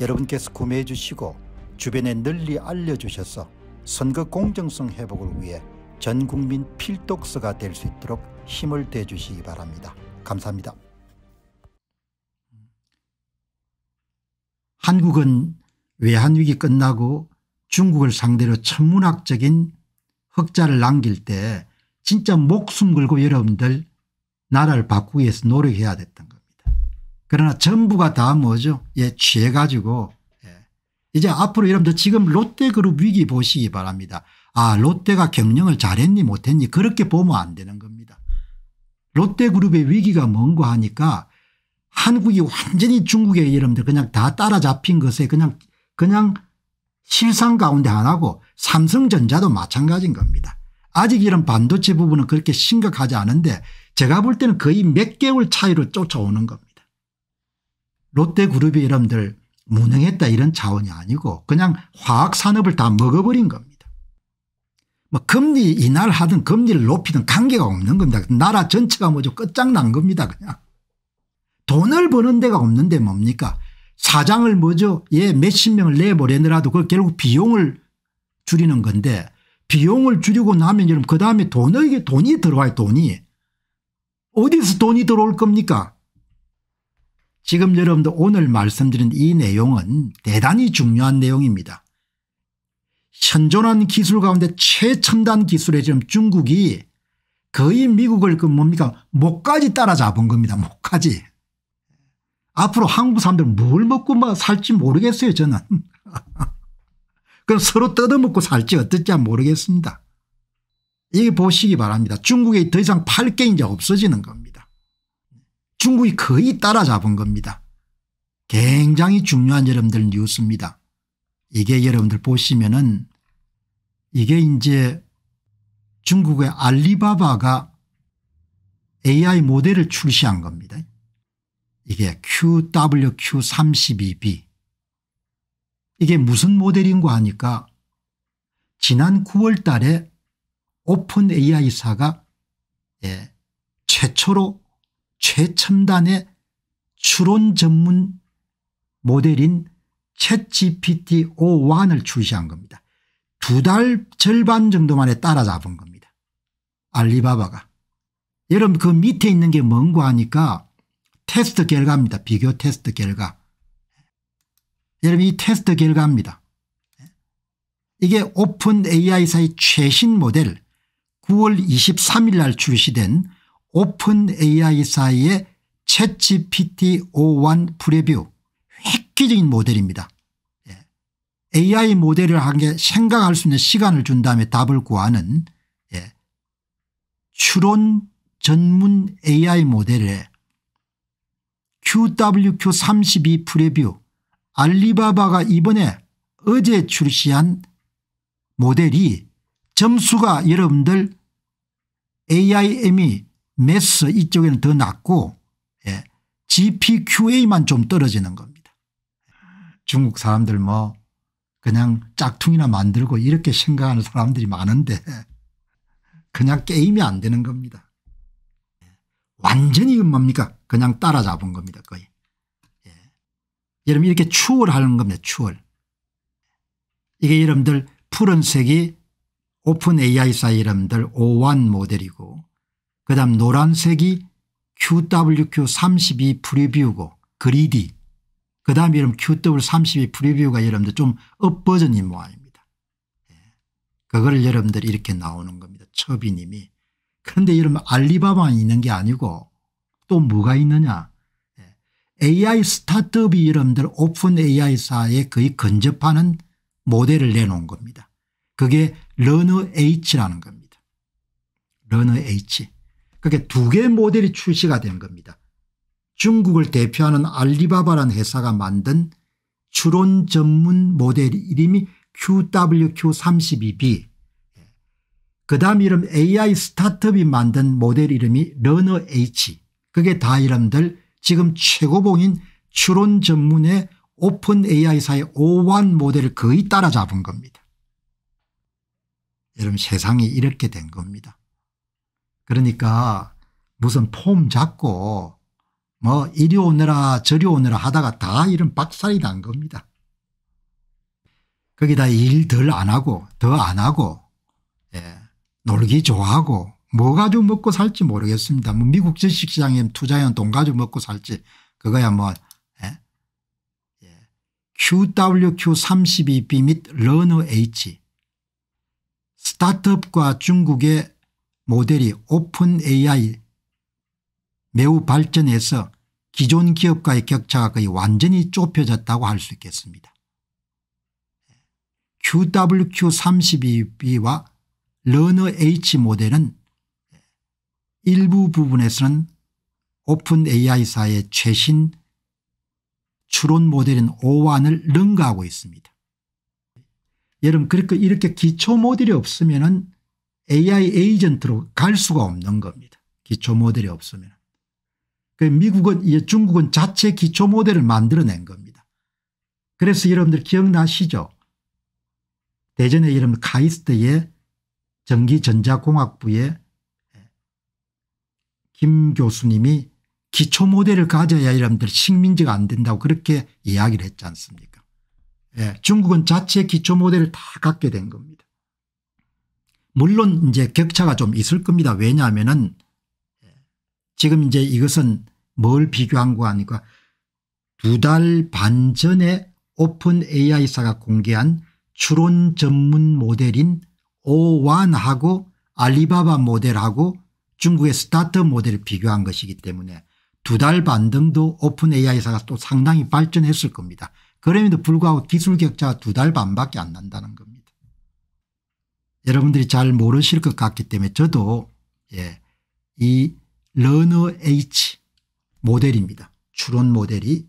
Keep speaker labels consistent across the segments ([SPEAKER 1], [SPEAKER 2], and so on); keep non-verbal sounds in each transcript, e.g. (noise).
[SPEAKER 1] 여러분께서 구매해 주시고 주변에 널리 알려주셔서 선거 공정성 회복을 위해 전 국민 필독서가 될 수 있도록 힘을 대주시기 바랍니다. 감사합니다. 한국은 외환위기 끝나고 중국을 상대로 천문학적인 흑자를 남길 때 진짜 목숨 걸고 여러분들 나라를 바꾸기 위해서 노력해야 됐던 그러나 전부가 다 뭐죠? 예, 취해가지고 예. 이제 앞으로 여러분들 지금 롯데그룹 위기 보시기 바랍니다. 아 롯데가 경영을 잘했니 못했니 그렇게 보면 안 되는 겁니다. 롯데그룹의 위기가 뭔고 하니까 한국이 완전히 중국의 여러분들 그냥 다 따라잡힌 것에 그냥 그냥 실상 가운데 하나고 삼성전자도 마찬가지인 겁니다. 아직 이런 반도체 부분은 그렇게 심각하지 않은데 제가 볼 때는 거의 몇 개월 차이로 쫓아오는 겁니다. 롯데그룹이 의름들 무능했다 이런 차원이 아니고 그냥 화학산업을 다 먹어버린 겁니다. 뭐 금리 인하를 하든 금리를 높이든 관계가 없는 겁니다. 나라 전체가 뭐죠 끝장난 겁니다 그냥. 돈을 버는 데가 없는데 뭡니까 사장을 뭐죠 예 몇십 명을 내보내느라도 그 결국 비용을 줄이는 건데 비용을 줄이고 나면 여러분 그 다음에 돈이 돈이 들어와요 돈이 어디서 돈이 들어올 겁니까 지금 여러분들 오늘 말씀드린 이 내용은 대단히 중요한 내용입니다. 현존한 기술 가운데 최첨단 기술에 지금 중국이 거의 미국을 그 뭡니까 목까지 따라잡은 겁니다. 목까지. 앞으로 한국 사람들 뭘 먹고 살지 모르겠어요 저는. (laughs) 그럼 서로 뜯어먹고 살지 어떨지 모르겠습니다. 이게 보시기 바랍니다. 중국에 더 이상 팔게 이제 없어지는 겁니다. 중국이 거의 따라잡은 겁니다. 굉장히 중요한 여러분들 뉴스입니다. 이게 여러분들 보시면은 이게 이제 중국의 알리바바가 AI 모델을 출시한 겁니다. 이게 QWQ32B 이게 무슨 모델인가 하니까 지난 9월 달에 오픈 AI사가 예, 최초로 최첨단의 추론 전문 모델인 챗GPT O1을 출시한 겁니다. 두 달 절반 정도 만에 따라잡은 겁니다. 알리바바가. 여러분 그 밑에 있는 게 뭔고 하니까 테스트 결과입니다. 비교 테스트 결과. 여러분 이 테스트 결과입니다. 이게 오픈 AI사의 최신 모델 9월 23일 날 출시된 오픈 AI 사이의 채 g p t 51프레뷰 획기적인 모델입니다. 예. AI 모델을 한 게 생각할 수 있는 시간을 준 다음에 답을 구하는 예. 추론 전문 AI 모델의 QWQ32 프레뷰 알리바바가 이번에 어제 출시한 모델이 점수가 여러분들 AIM이 메스 이쪽에는 더 낮고 예. GPQA만 좀 떨어지는 겁니다. 중국 사람들 뭐 그냥 짝퉁이나 만들고 이렇게 생각하는 사람들이 많은데 그냥 게임이 안 되는 겁니다. 완전히 이건 뭡니까 그냥 따라잡은 겁니다 거의. 예. 여러분 이렇게 추월하는 겁니다 추월. 이게 여러분들 푸른색이 오픈 AI 사이 여러분들 O1 모델이고 그 다음 노란색이 QWQ32 프리뷰고 그리디 그 다음 이름 QW32 프리뷰가 여러분들 좀 업버전인 모양입니다. 예. 그걸 여러분들 이렇게 나오는 겁니다. 첩이님이. 그런데 여러분 알리바바만 있는 게 아니고 또 뭐가 있느냐. 예. AI 스타트업이 여러분들 오픈 AI사에 거의 근접하는 모델을 내놓은 겁니다. 그게 러너 H라는 겁니다. 러너 H. 그게두 개의 모델이 출시가 된 겁니다. 중국을 대표하는 알리바바라는 회사가 만든 추론 전문 모델 이름이 QWQ32B 그 다음 이름 AI 스타트업이 만든 모델 이름이 러너 H 그게 다 이름들 지금 최고봉인 추론 전문의 오픈 AI사의 O1 모델을 거의 따라잡은 겁니다. 여러분 세상이 이렇게 된 겁니다. 그러니까 무슨 폼 잡고 뭐 이리 오느라 저리 오느라 하다가 다 이런 박살이 난 겁니다. 거기다 일 덜 안 하고 더 안 하고 예. 놀기 좋아하고 뭐 가지고 먹고 살지 모르겠습니다. 뭐 미국 주식시장에 투자하면 돈 가지고 먹고 살지 그거야 뭐 예? 예. QWQ32B 및 러너 H 스타트업과 중국의 모델이 오픈 AI 매우 발전해서 기존 기업과의 격차가 거의 완전히 좁혀졌다고 할 수 있겠습니다. QWQ32B와 러너 H 모델은 일부 부분에서는 오픈 AI사의 최신 추론 모델인 오완을 능가하고 있습니다. 여러분 그렇게 이렇게 기초 모델이 없으면 AI 에이전트로 갈 수가 없는 겁니다. 기초 모델이 없으면. 그 미국은 중국은 자체 기초 모델을 만들어낸 겁니다. 그래서 여러분들 기억나시죠? 대전에 이름 카이스트의 전기전자공학부의 김 교수님이 기초 모델을 가져야 여러분들 식민지가 안 된다고 그렇게 이야기를 했지 않습니까? 예, 중국은 자체 기초 모델을 다 갖게 된 겁니다. 물론 이제 격차가 좀 있을 겁니다. 왜냐하면은 지금 이제 이것은 뭘 비교한 거 아니까 두 달 반 전에 오픈 AI사가 공개한 추론 전문 모델인 오완하고 알리바바 모델하고 중국의 스타트 모델을 비교한 것이기 때문에 두 달반 정도 오픈 AI사가 또 상당히 발전했을 겁니다. 그럼에도 불구하고 기술 격차가 두 달 반밖에 안 난다는 겁니다. 여러분들이 잘 모르실 것 같기 때문에 저도 예, 이 러너 H 모델입니다. 추론 모델이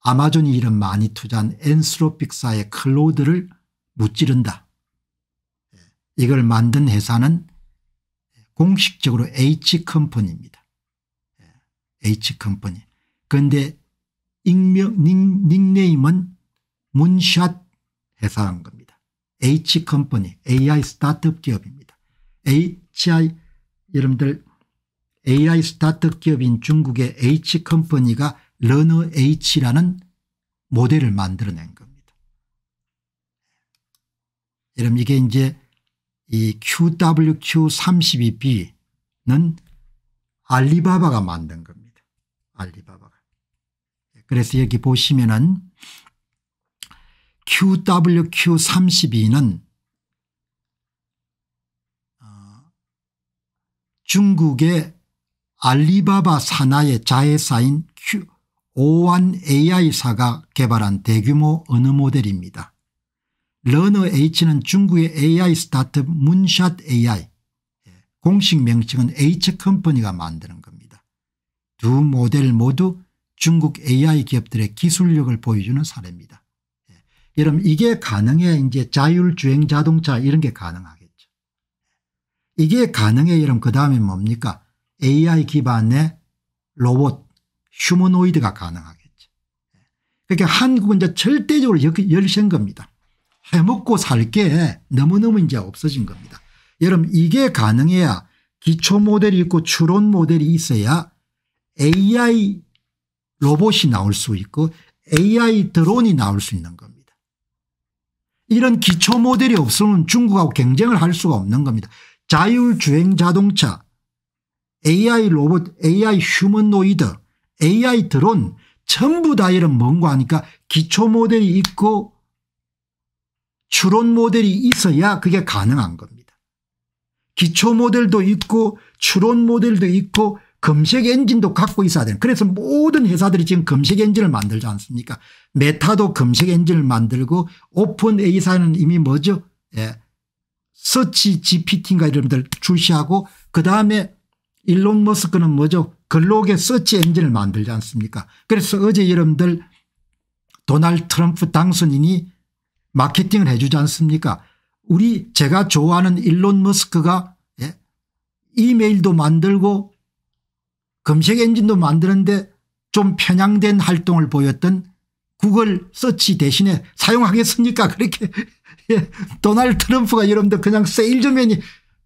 [SPEAKER 1] 아마존이 이런 많이 투자한 엔스로픽사의 클로드를 무찌른다. 예, 이걸 만든 회사는 공식적으로 H컴퍼니입니다. 예, H컴퍼니. 그런데 익명, 닉, 닉네임은 문샷 회사인 겁니다. H컴퍼니 AI 스타트업 기업입니다. HI 여러분들 AI 스타트업 기업인 중국의 H컴퍼니가 러너 H라는 모델을 만들어낸 겁니다. 여러분 이게 이제 이 QWQ32B는 알리바바가 만든 겁니다. 알리바바가. 그래서 여기 보시면은 QWQ32는 어, 중국의 알리바바 산하의 자회사인 o 1 AI사가 개발한 대규모 언어 모델입니다. 러너 H는 중국의 AI 스타트업 문샷 AI 예, 공식 명칭은 H컴퍼니가 만드는 겁니다. 두 모델 모두 중국 AI 기업들의 기술력을 보여주는 사례입니다. 여러분 이게 가능해 이제 자율주행 자동차 이런 게 가능하겠죠. 이게 가능해 여러분 그 다음에 뭡니까 AI 기반의 로봇 휴머노이드가 가능하겠죠. 그러니까 한국은 이제 절대적으로 열신 겁니다. 해먹고 살 게 너무너무 이제 없어진 겁니다. 여러분 이게 가능해야 기초 모델이 있고 추론 모델이 있어야 AI 로봇이 나올 수 있고 AI 드론이 나올 수 있는 겁니다. 이런 기초 모델이 없으면 중국하고 경쟁을 할 수가 없는 겁니다. 자율주행 자동차, AI 로봇, AI 휴먼노이드, AI 드론 전부 다 이런 뭔가 하니까 기초 모델이 있고 추론 모델이 있어야 그게 가능한 겁니다. 기초 모델도 있고 추론 모델도 있고 검색 엔진도 갖고 있어야 되는 그래서 모든 회사들이 지금 검색 엔진을 만들지 않습니까 메타도 검색 엔진을 만들고 오픈 A사는 이미 뭐죠 예. 서치 GPT인가 이런들 출시하고 그다음에 일론 머스크는 뭐죠 글로의 서치 엔진을 만들지 않습니까 그래서 어제 여러분들 도널드 트럼프 당선인이 마케팅을 해 주지 않습니까 우리 제가 좋아하는 일론 머스크가 예? 이메일도 만들고 검색 엔진도 만드는데 좀 편향된 활동을 보였던 구글 서치 대신에 사용하겠습니까 그렇게 (laughs) 예, 도널드 트럼프가 여러분들 그냥 세일즈맨이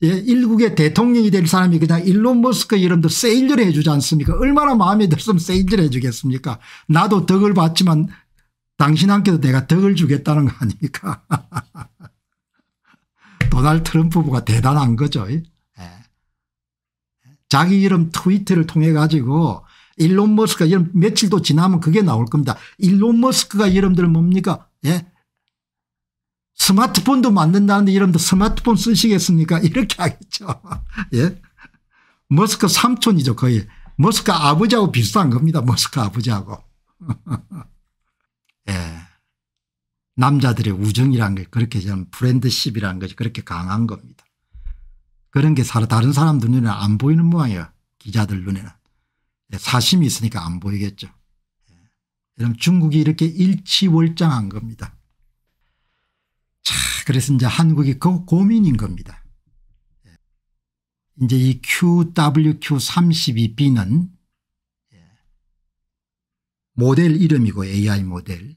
[SPEAKER 1] 예, 일국의 대통령이 될 사람이 그냥 일론 머스크 여러분들 세일즈를 해주지 않습니까 얼마나 마음에 들었으면 세일즈를 해주겠습니까 나도 덕을 받지만 당신한테도 내가 덕을 주겠다는 거 아닙니까 (laughs) 도널드 트럼프 부가 대단한 거죠. 자기 이름 트위터를 통해 가지고 일론 머스크가 이런 며칠도 지나면 그게 나올 겁니다. 일론 머스크가 여러분들 뭡니까? 예? 스마트폰도 만든다는데 여러분들 스마트폰 쓰시겠습니까? (laughs) 이렇게 하겠죠. 예? 머스크 삼촌이죠 거의. 머스크 아버지하고 비슷한 겁니다. 머스크 아버지하고. (laughs) 예. 남자들의 우정이란 게 그렇게 저는 브랜드십이라는 것이 그렇게 강한 겁니다. 그런 게 다른 사람들 눈에는 안 보이는 모양이에요. 기자들 눈에는. 예, 사심이 있으니까 안 보이겠죠. 예. 그럼 중국이 이렇게 일치월장한 겁니다. 자, 그래서 이제 한국이 그 고민인 겁니다. 예. 이제 이 QWQ32B는 모델 이름이고 AI 모델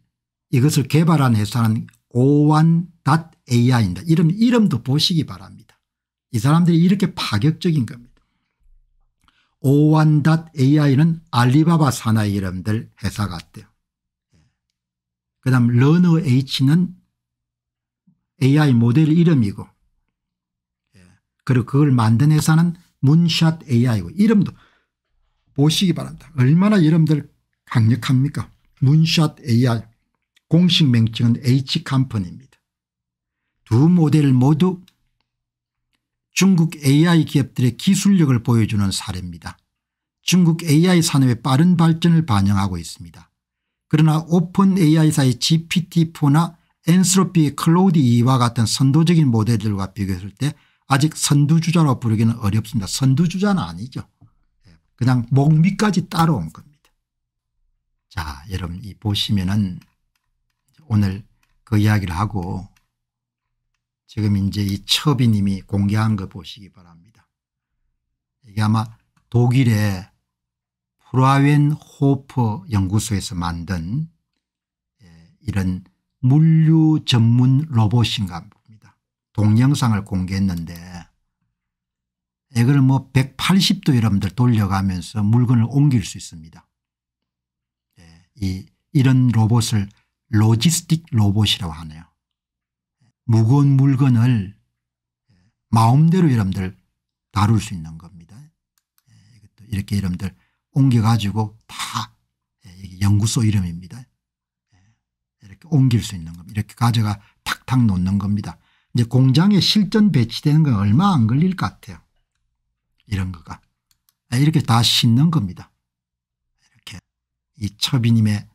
[SPEAKER 1] 이것을 개발한 회사는 오완.ai입니다. 이름, 이름도 보시기 바랍니다. 이 사람들이 이렇게 파격적인 겁니다. 오완 a i 는 알리바바 산하의 이름들 회사 같대요. 그 다음 러너 H는 AI 모델 이름이고 예, 그리고 그걸 만든 회사는 문샷 AI고 이름도 보시기 바랍니다. 얼마나 이름들 강력합니까 문샷 AI 공식 명칭은 H컴퍼니입니다. 두 모델 모두 중국 AI 기업들의 기술력을 보여주는 사례입니다. 중국 AI 산업의 빠른 발전을 반영하고 있습니다. 그러나 오픈 AI사의 GPT-4나 엔스로피의 클로우드 2와 같은 선도적인 모델들과 비교했을 때 아직 선두주자로 부르기는 어렵습니다. 선두주자는 아니죠. 예, 그냥 목밑까지 따라온 겁니다. 자 여러분 이 보시면은 오늘 그 이야기를 하고 지금 이제 이 첩이님이 공개한 거 보시기 바랍니다. 이게 아마 독일의 프라웬 호퍼 연구소에서 만든 예, 이런 물류 전문 로봇인가 봅니다. 동영상을 공개했는데 이걸 예, 뭐 180도 여러분들 돌려가면서 물건을 옮길 수 있습니다. 예, 이 이런 로봇을 로지스틱 로봇이라고 하네요. 무거운 물건을 마음대로 여러분들 다룰 수 있는 겁니다. 예, 이렇게 여러분들 옮겨가지고 다 예, 연구소 이름입니다. 예, 이렇게 옮길 수 있는 겁니다. 이렇게 가져가 탁탁 놓는 겁니다. 이제 공장에 실전 배치되는 건 얼마 안 걸릴 것 같아요. 이런 거가. 이렇게 다 싣는 겁니다. 이렇게 이 처비님의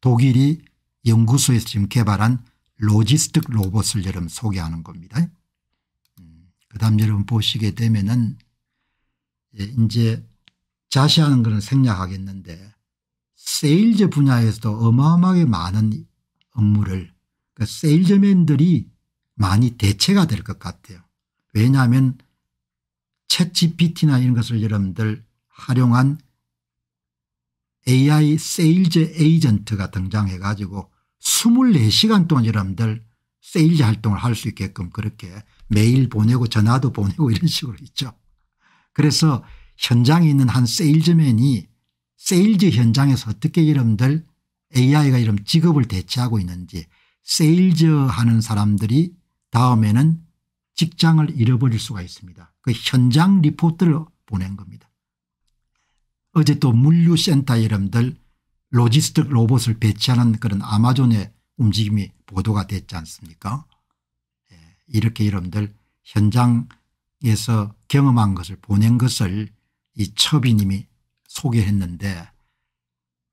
[SPEAKER 1] 독일이 연구소에서 지금 개발한 로지스틱 로봇을 여러분 소개하는 겁니다. 음, 그 다음 여러분 보시게 되면은 예, 이제 자시하 것은 생략하겠는데 세일즈 분야에서도 어마어마하게 많은 업무를 그 그러니까 세일즈맨들이 많이 대체가 될 것 같아요. 왜냐하면 챗 GPT나 이런 것을 여러분들 활용한 AI 세일즈 에이전트가 등장해 가지고 24시간 동안 여러분들 세일즈 활동을 할 수 있게끔 그렇게 메일 보내고 전화도 보내고 (laughs) 이런 식으로 있죠. 그래서 현장에 있는 한 세일즈맨이 세일즈 현장에서 어떻게 여러분들 AI가 이런 직업을 대체하고 있는지 세일즈 하는 사람들이 다음에는 직장을 잃어버릴 수가 있습니다. 그 현장 리포트를 보낸 겁니다. 어제 또 물류센터 여러분들 로지스틱 로봇을 배치하는 그런 아마존의 움직임이 보도가 됐지 않습니까 예, 이렇게 여러분들 현장에서 경험한 것을 보낸 것을 이 첩이님이 소개했는데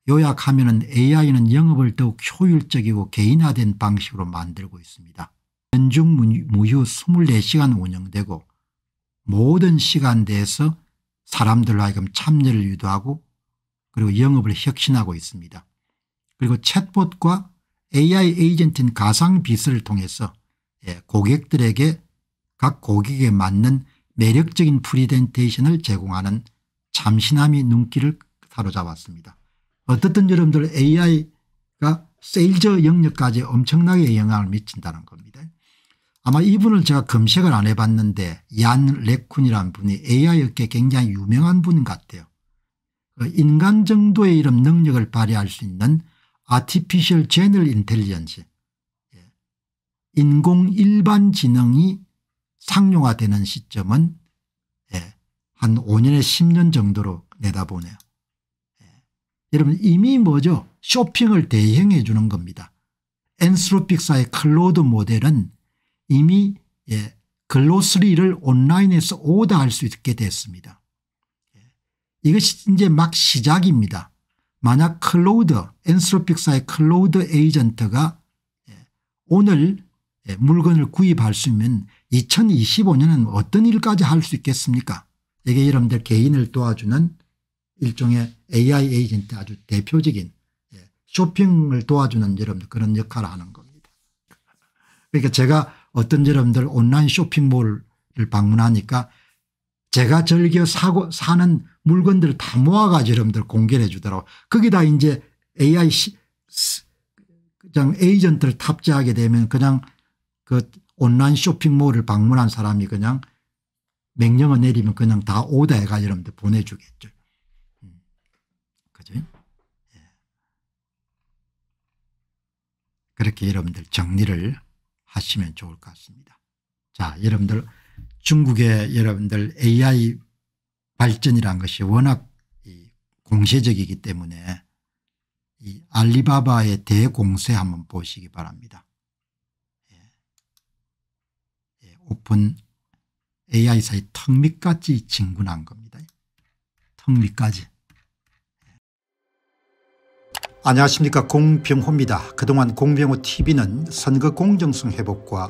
[SPEAKER 1] 요약하면 은 AI는 영업을 더욱 효율적이고 개인화된 방식으로 만들고 있습니다. 연중 무휴 24시간 운영되고 모든 시간대에서 사람들로 하여금 참여를 유도하고 그리고 영업을 혁신하고 있습니다. 그리고 챗봇과 AI 에이전트인 가상 빚을 통해서 예, 고객들에게 각 고객에 맞는 매력적인 프리젠테이션을 제공하는 참신함이 눈길을 사로잡았습니다. 어떻든 여러분들 AI가 세일즈 영역까지 엄청나게 영향을 미친다는 겁니다. 아마 이분을 제가 검색을 안 해봤는데 얀 레쿤이라는 분이 AI 업계 굉장히 유명한 분 같아요. 그 인간 정도의 이런 능력을 발휘할 수 있는 아티피셜 제널 인텔리전스 인공 일반 지능이 상용화되는 시점은 예, 한 5년에 10년 정도로 내다보네요. 예. 여러분 이미 뭐죠 쇼핑을 대행해 주는 겁니다. 엔스로픽사의 클로드 모델은 이미 예, 글로스리를 온라인에서 오더할 수 있게 됐습니다. 이것이 이제 막 시작입니다. 만약 클로드 엔스로픽사의 클로드 에이전트가 예, 오늘 예, 물건을 구입할 수 있으면 2025년은 어떤 일까지 할 수 있겠습니까 이게 여러분들 개인을 도와주는 일종의 AI 에이전트 아주 대표적인 예, 쇼핑을 도와주는 여러분들 그런 역할을 하는 겁니다. 그러니까 제가 어떤 여러분들 온라인 쇼핑몰을 방문하니까 제가 즐겨 사고 사는 물건들을 다 모아가지고 여러분들 공개를 해 주더라고 거기다 이제 AI 시, 그냥 에이전트를 탑재하게 되면 그냥 그 온라인 쇼핑몰을 방문한 사람이 그냥 명령을 내리면 그냥 다 오다 해가지고 여러분들 보내주겠죠. 음. 그죠? 예. 그렇게 여러분들 정리를 하시면 좋을 것 같습니다. 자, 여러분들 중국의 여러분들 AI 발전이란 것이 워낙 공세적이기 때문에 이 알리바바의 대공세 한번 보시기 바랍니다. 예. 예 오픈 AI 사이 턱 밑까지 진군한 겁니다. 턱 밑까지. 예. 안녕하십니까 공병호입니다. 그동안 공병호 tv는 선거 공정성 회복과